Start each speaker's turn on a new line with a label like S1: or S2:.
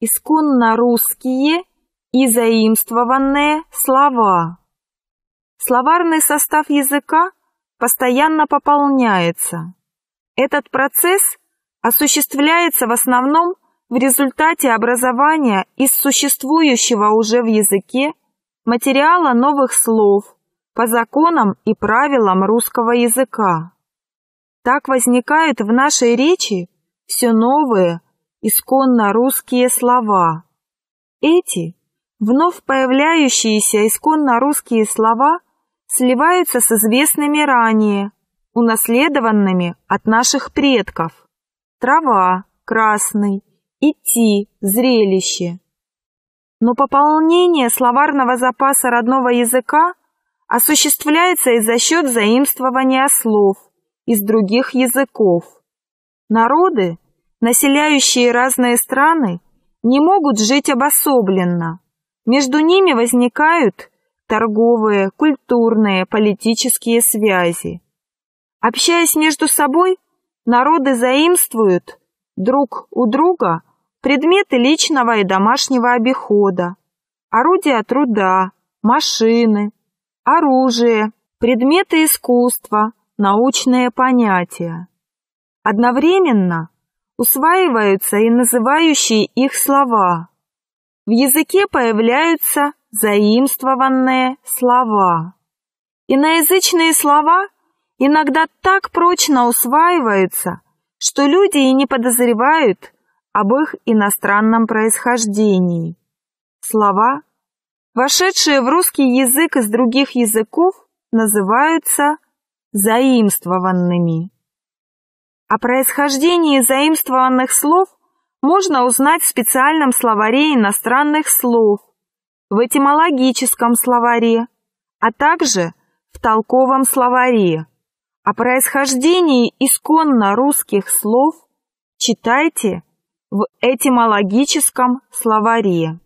S1: исконно русские и заимствованные слова. Словарный состав языка постоянно пополняется. Этот процесс осуществляется в основном в результате образования из существующего уже в языке материала новых слов по законам и правилам русского языка. Так возникают в нашей речи все новые исконно русские слова. Эти, вновь появляющиеся исконно русские слова, сливаются с известными ранее, унаследованными от наших предков. Трава, красный, идти, зрелище. Но пополнение словарного запаса родного языка осуществляется и за счет заимствования слов из других языков. Народы, населяющие разные страны, не могут жить обособленно. Между ними возникают торговые, культурные, политические связи. Общаясь между собой, народы заимствуют друг у друга предметы личного и домашнего обихода, орудия труда, машины, оружие, предметы искусства, научные понятия. Одновременно усваиваются и называющие их слова. В языке появляются заимствованные слова. Иноязычные слова иногда так прочно усваиваются, что люди и не подозревают об их иностранном происхождении. Слова, вошедшие в русский язык из других языков, называются заимствованными. О происхождении заимствованных слов можно узнать в специальном словаре иностранных слов, в этимологическом словаре, а также в толковом словаре. О происхождении исконно русских слов читайте в этимологическом словаре.